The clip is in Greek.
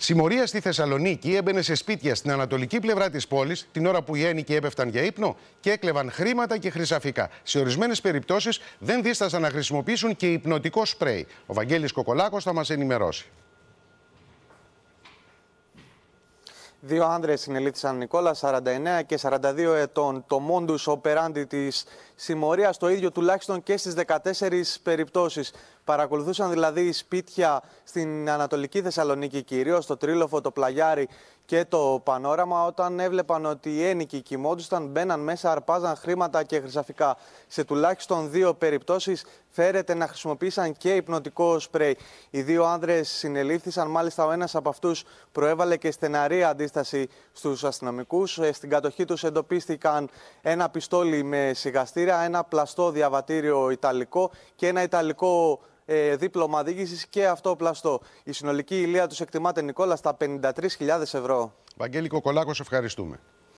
Συμμορία στη Θεσσαλονίκη έμπαινε σε σπίτια στην ανατολική πλευρά της πόλης την ώρα που οι ένικοι έπεφταν για ύπνο και έκλεβαν χρήματα και χρυσαφικά. Σε ορισμένες περιπτώσεις δεν δίστασαν να χρησιμοποιήσουν και υπνοτικό σπρέι. Ο Βαγγέλης Κοκολάκος θα μας ενημερώσει. Δύο άντρε συνελήφθησαν, Νικόλα, 49 και 42 ετών. Το μόντους περάντη της συμμορίας το ίδιο τουλάχιστον και στις 14 περιπτώσεις. Παρακολουθούσαν δηλαδή σπίτια στην Ανατολική Θεσσαλονίκη κυρίως, το Τρίλοφο, το Πλαγιάρι και το Πανόραμα. Όταν έβλεπαν ότι οι ένικοι κοιμόντουσαν, μπαίναν μέσα, αρπάζαν χρήματα και χρυσαφικά. Σε τουλάχιστον δύο περιπτώσεις φέρεται να χρησιμοποίησαν και υπνοτικό σπρέι. Οι δύο άνδρες συνελήφθησαν, μάλιστα ο ένας από αυτούς προέβαλε και στεναρή αντίσταση στους αστυνομικούς. Ε, στην κατοχή τους εντοπίστηκαν ένα πιστόλι με σιγαστήρα, ένα πλαστό διαβατήριο ιταλικό και ένα ιταλικό ε, δίπλωμα οδήγηση και αυτό πλαστό. Η συνολική ηλία τους εκτιμάται, Νικόλα, στα 53.000 ευρώ. Βαγγέλη Κοκολάκος, ευχαριστούμε.